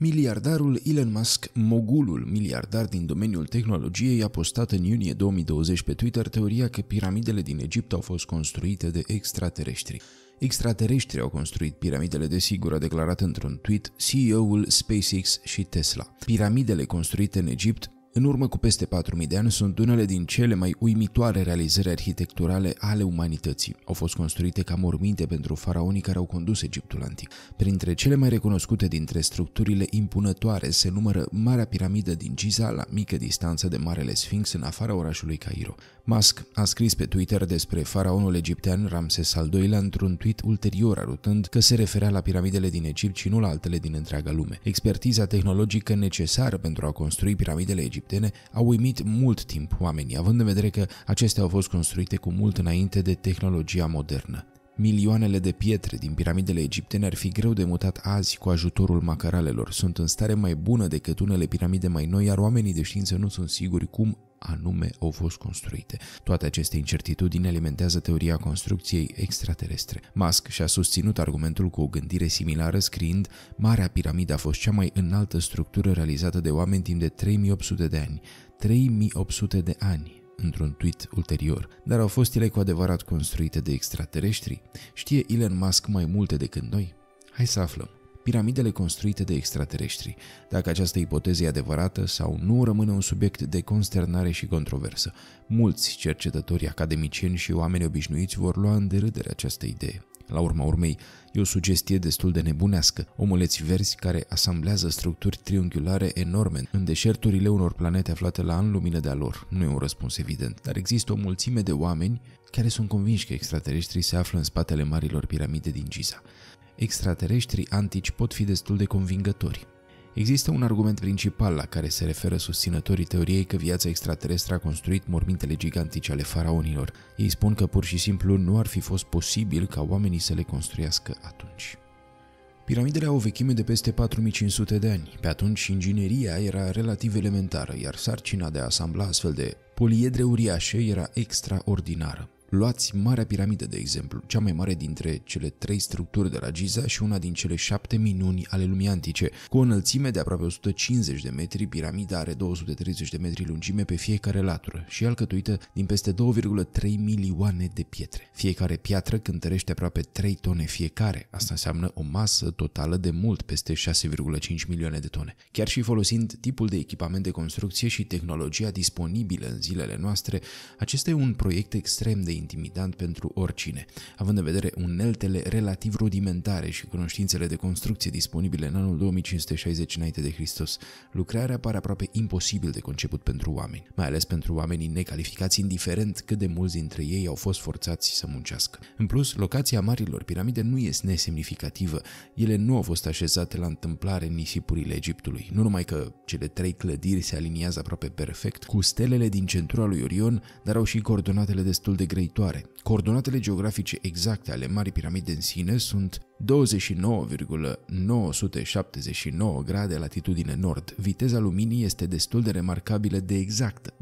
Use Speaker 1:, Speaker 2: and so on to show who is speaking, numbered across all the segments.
Speaker 1: Miliardarul Elon Musk, mogulul miliardar din domeniul tehnologiei, a postat în iunie 2020 pe Twitter teoria că piramidele din Egipt au fost construite de extraterestri. Extraterestri au construit piramidele, desigur, a declarat într-un tweet CEO-ul SpaceX și Tesla. Piramidele construite în Egipt în urmă cu peste 4.000 de ani sunt unele din cele mai uimitoare realizări arhitecturale ale umanității. Au fost construite ca morminte pentru faraonii care au condus Egiptul antic. Printre cele mai recunoscute dintre structurile impunătoare se numără Marea Piramidă din Giza la mică distanță de Marele Sphinx în afara orașului Cairo. Musk a scris pe Twitter despre faraonul egiptean Ramses al II-lea într-un tweet ulterior arătând că se referea la piramidele din Egipt și nu la altele din întreaga lume. Expertiza tehnologică necesară pentru a construi piramidele egiptene egiptene au uimit mult timp oamenii, având în vedere că acestea au fost construite cu mult înainte de tehnologia modernă. Milioanele de pietre din piramidele egiptene ar fi greu de mutat azi cu ajutorul macaralelor. Sunt în stare mai bună decât unele piramide mai noi, iar oamenii de știință nu sunt siguri cum anume au fost construite. Toate aceste incertitudini alimentează teoria construcției extraterestre. Musk și-a susținut argumentul cu o gândire similară scriind Marea piramidă a fost cea mai înaltă structură realizată de oameni timp de 3800 de ani. 3800 de ani! într-un tweet ulterior, dar au fost ele cu adevărat construite de extraterestri? Știe Elon Musk mai multe decât noi? Hai să aflăm! piramidele construite de extraterestri. Dacă această ipoteză e adevărată sau nu rămâne un subiect de consternare și controversă, mulți cercetători, academicieni și oameni obișnuiți vor lua în derâdere această idee. La urma urmei, e o sugestie destul de nebunească. Omuleți verzi care asamblează structuri triunghiulare enorme în deșerturile unor planete aflate la an lumină de-a lor. Nu e un răspuns evident, dar există o mulțime de oameni care sunt convinși că extraterestrii se află în spatele marilor piramide din Giza extraterestrii antici pot fi destul de convingători. Există un argument principal la care se referă susținătorii teoriei că viața extraterestră a construit mormintele gigantice ale faraonilor. Ei spun că pur și simplu nu ar fi fost posibil ca oamenii să le construiască atunci. Piramidele au o vechime de peste 4500 de ani. Pe atunci, ingineria era relativ elementară, iar sarcina de a asambla astfel de poliedre uriașe era extraordinară. Luați Marea Piramidă, de exemplu, cea mai mare dintre cele trei structuri de la Giza și una din cele șapte minuni ale lumii antice. Cu o înălțime de aproape 150 de metri, piramida are 230 de metri lungime pe fiecare latură și e alcătuită din peste 2,3 milioane de pietre. Fiecare piatră cântărește aproape 3 tone fiecare, asta înseamnă o masă totală de mult peste 6,5 milioane de tone. Chiar și folosind tipul de echipament de construcție și tehnologia disponibilă în zilele noastre, acesta e un proiect extrem de intimidant pentru oricine. Având în vedere uneltele relativ rudimentare și cunoștințele de construcție disponibile în anul 2560 înainte de Hristos, lucrarea pare aproape imposibil de conceput pentru oameni, mai ales pentru oamenii necalificați, indiferent cât de mulți dintre ei au fost forțați să muncească. În plus, locația marilor piramide nu este nesemnificativă, ele nu au fost așezate la întâmplare în nisipurile Egiptului. Nu numai că cele trei clădiri se aliniază aproape perfect cu stelele din centrul lui Orion, dar au și coordonatele destul de grei viitoare. Coordonatele geografice exacte ale Marii Piramide în sine sunt 29,979 grade latitudine nord. Viteza luminii este destul de remarcabilă de exact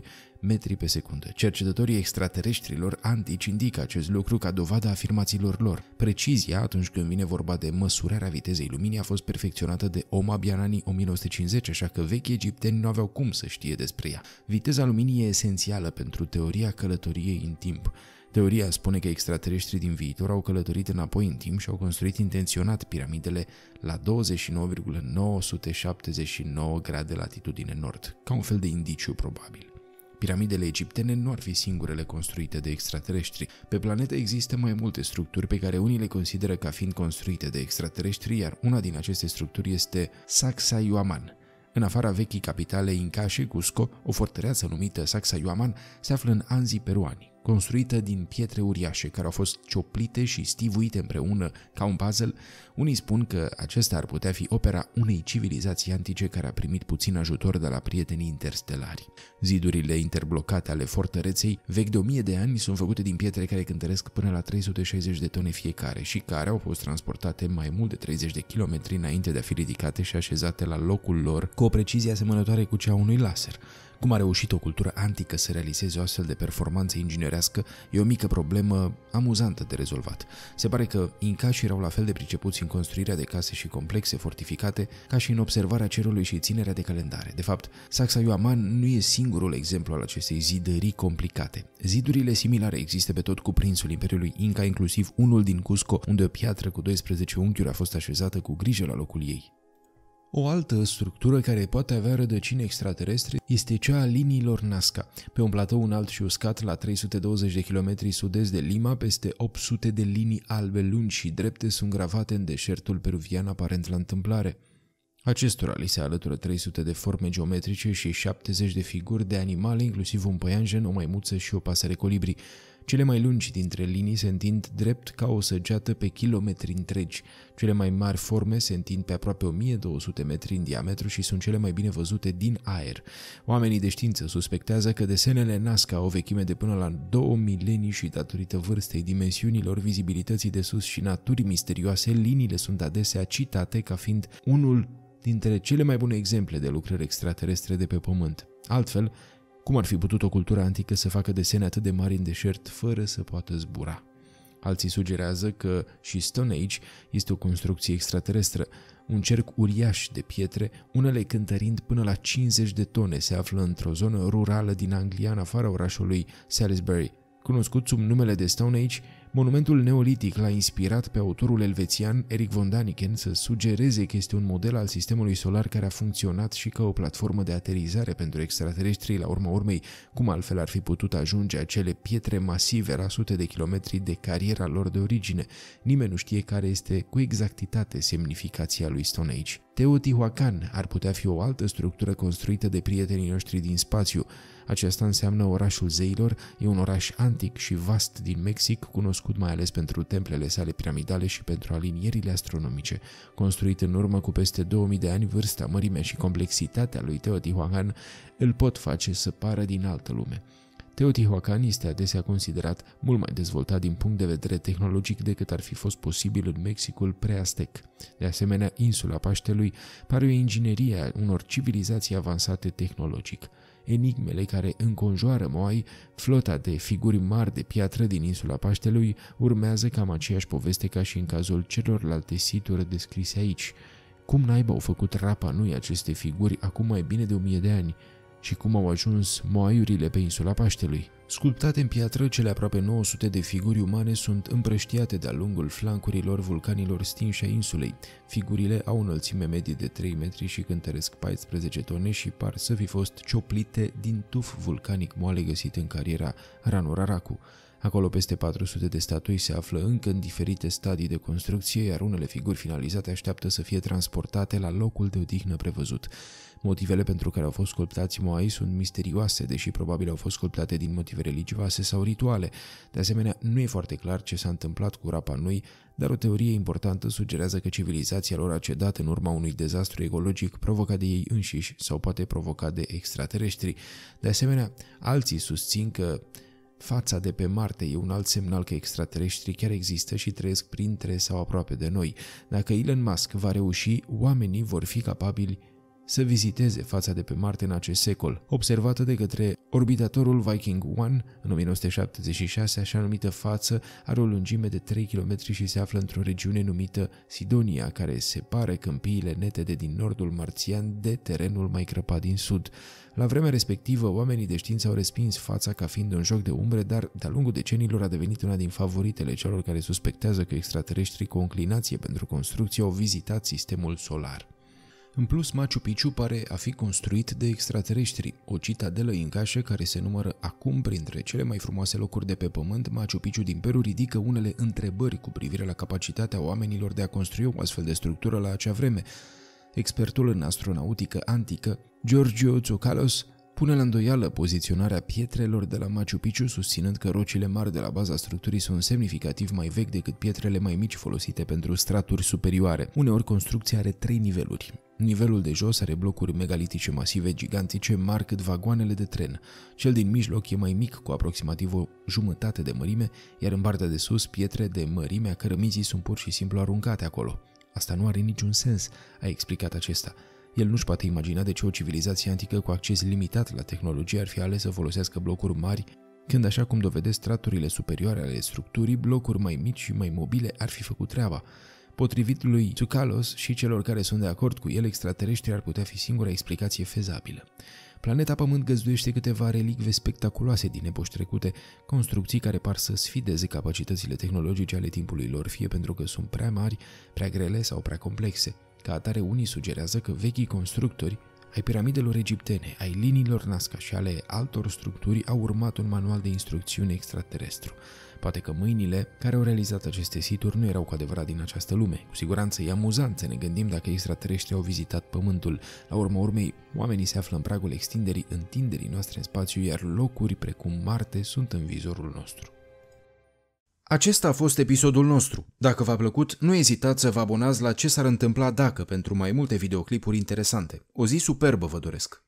Speaker 1: 299.792 metri pe secundă. Cercetătorii extraterestrilor antici indică acest lucru ca dovada afirmațiilor lor. Precizia, atunci când vine vorba de măsurarea vitezei luminii, a fost perfecționată de om abia în anii 1950, așa că vechi egipteni nu aveau cum să știe despre ea. Viteza luminii e esențială pentru teoria călătoriei în timp. Teoria spune că extraterestrii din viitor au călătorit înapoi în timp și au construit intenționat piramidele la 29,979 grade latitudine nord, ca un fel de indiciu probabil. Piramidele egiptene nu ar fi singurele construite de extraterestri. Pe planetă există mai multe structuri pe care unii le consideră ca fiind construite de extraterestri, iar una din aceste structuri este Sacsayhuaman. În afara vechii capitale Inca și Cusco, o fortăreață numită Sacsayhuaman se află în Anzi peruani construită din pietre uriașe care au fost cioplite și stivuite împreună ca un puzzle, unii spun că acesta ar putea fi opera unei civilizații antice care a primit puțin ajutor de la prietenii interstelari. Zidurile interblocate ale fortăreței, vechi de 1000 de ani, sunt făcute din pietre care cântăresc până la 360 de tone fiecare și care au fost transportate mai mult de 30 de kilometri înainte de a fi ridicate și așezate la locul lor cu o precizie asemănătoare cu cea unui laser. Cum a reușit o cultură antică să realizeze o astfel de performanță inginerească e o mică problemă amuzantă de rezolvat. Se pare că incașii erau la fel de pricepuți în construirea de case și complexe fortificate ca și în observarea cerului și ținerea de calendare. De fapt, Ioaman nu e singurul exemplu al acestei zidării complicate. Zidurile similare există pe tot cuprinsul Imperiului Inca, inclusiv unul din Cusco, unde o piatră cu 12 unghiuri a fost așezată cu grijă la locul ei. O altă structură care poate avea rădăcini extraterestre este cea a liniilor Nazca, pe un platou înalt și uscat la 320 de km sud-est de Lima, peste 800 de linii albe lungi și drepte sunt gravate în deșertul peruvian aparent la întâmplare. Acestora li se alătură 300 de forme geometrice și 70 de figuri de animale, inclusiv un păianjen, o maimuță și o pasăre colibri. Cele mai lungi dintre linii se întind drept ca o săgeată pe kilometri întregi. Cele mai mari forme se întind pe aproape 1200 metri în diametru și sunt cele mai bine văzute din aer. Oamenii de știință suspectează că desenele nasc au o vechime de până la două milenii și datorită vârstei, dimensiunilor, vizibilității de sus și naturii misterioase, liniile sunt adesea citate ca fiind unul dintre cele mai bune exemple de lucrări extraterestre de pe Pământ. Altfel, cum ar fi putut o cultură antică să facă desene atât de mari în deșert fără să poată zbura? Alții sugerează că și Stone Age este o construcție extraterestră, un cerc uriaș de pietre, unele cântărind până la 50 de tone, se află într-o zonă rurală din Anglia, în afara orașului Salisbury. Cunoscut sub numele de Stone Age, Monumentul neolitic l-a inspirat pe autorul elvețian Eric von Daniken să sugereze că este un model al sistemului solar care a funcționat și ca o platformă de aterizare pentru extraterestrii la urma urmei, cum altfel ar fi putut ajunge acele pietre masive la sute de kilometri de cariera lor de origine. Nimeni nu știe care este cu exactitate semnificația lui Stone Age. Teotihuacan ar putea fi o altă structură construită de prietenii noștri din spațiu. Aceasta înseamnă orașul zeilor, e un oraș antic și vast din Mexic, cunoscut cunoscut mai ales pentru templele sale piramidale și pentru alinierile astronomice. Construit în urmă cu peste 2000 de ani, vârsta, mărimea și complexitatea lui Teotihuacan îl pot face să pară din altă lume. Teotihuacan este adesea considerat mult mai dezvoltat din punct de vedere tehnologic decât ar fi fost posibil în Mexicul preastec. De asemenea, insula Paștelui pare o inginerie a unor civilizații avansate tehnologic enigmele care înconjoară Moai, flota de figuri mari de piatră din insula Paștelui urmează cam aceeași poveste ca și în cazul celorlalte situri descrise aici. Cum naiba au făcut rapa nui aceste figuri acum mai bine de o mie de ani? și cum au ajuns moaiurile pe insula Paștelui. Sculptate în piatră, cele aproape 900 de figuri umane sunt împrăștiate de-a lungul flancurilor vulcanilor stinși a insulei. Figurile au înălțime medie de 3 metri și cântăresc 14 tone și par să fi fost cioplite din tuf vulcanic moale găsit în cariera Ranuraraku. Acolo peste 400 de statui se află încă în diferite stadii de construcție, iar unele figuri finalizate așteaptă să fie transportate la locul de odihnă prevăzut. Motivele pentru care au fost sculptați Moai sunt misterioase, deși probabil au fost sculptate din motive religioase sau rituale. De asemenea, nu e foarte clar ce s-a întâmplat cu Rapa Nui, dar o teorie importantă sugerează că civilizația lor a cedat în urma unui dezastru ecologic provocat de ei înșiși sau poate provocat de extraterestri. De asemenea, alții susțin că Fața de pe Marte e un alt semnal că extraterestrii chiar există și trăiesc printre sau aproape de noi. Dacă Elon Musk va reuși, oamenii vor fi capabili să viziteze fața de pe Marte în acest secol, observată de către orbitatorul Viking 1 în 1976, așa numită față, are o lungime de 3 km și se află într-o regiune numită Sidonia, care separă câmpiile netede din nordul marțian de terenul mai crăpat din sud. La vremea respectivă, oamenii de știință au respins fața ca fiind un joc de umbre, dar de-a lungul decenilor a devenit una din favoritele celor care suspectează că extraterestrii cu o înclinație pentru construcție au vizitat sistemul solar. În plus, Machu Picchu pare a fi construit de extraterestri. O citadelă incașă care se numără acum printre cele mai frumoase locuri de pe pământ, Machu Picchu din Peru ridică unele întrebări cu privire la capacitatea oamenilor de a construi o astfel de structură la acea vreme. Expertul în astronautică antică, Giorgio Tsoukalos, pune la îndoială poziționarea pietrelor de la Machu Picchu, susținând că rocile mari de la baza structurii sunt semnificativ mai vechi decât pietrele mai mici folosite pentru straturi superioare. Uneori construcția are trei niveluri. Nivelul de jos are blocuri megalitice masive gigantice mari cât vagoanele de tren. Cel din mijloc e mai mic, cu aproximativ o jumătate de mărime, iar în partea de sus pietre de mărimea cărămizii sunt pur și simplu aruncate acolo. Asta nu are niciun sens, a explicat acesta. El nu-și poate imagina de ce o civilizație antică cu acces limitat la tehnologie ar fi ales să folosească blocuri mari, când așa cum dovedesc straturile superioare ale structurii, blocuri mai mici și mai mobile ar fi făcut treaba. Potrivit lui Tsukalos și celor care sunt de acord cu el, extraterestrii ar putea fi singura explicație fezabilă. Planeta Pământ găzduiește câteva relicve spectaculoase din epoși trecute, construcții care par să sfideze capacitățile tehnologice ale timpului lor, fie pentru că sunt prea mari, prea grele sau prea complexe. Ca atare, unii sugerează că vechii constructori ai piramidelor egiptene, ai liniilor Nazca și ale altor structuri au urmat un manual de instrucțiune extraterestru. Poate că mâinile care au realizat aceste situri nu erau cu adevărat din această lume. Cu siguranță e amuzant să ne gândim dacă extraterestrii au vizitat Pământul. La urma urmei, oamenii se află în pragul extinderii întinderii noastre în spațiu, iar locuri precum Marte sunt în vizorul nostru. Acesta a fost episodul nostru. Dacă v-a plăcut, nu ezitați să vă abonați la ce s-ar întâmpla dacă pentru mai multe videoclipuri interesante. O zi superbă vă doresc!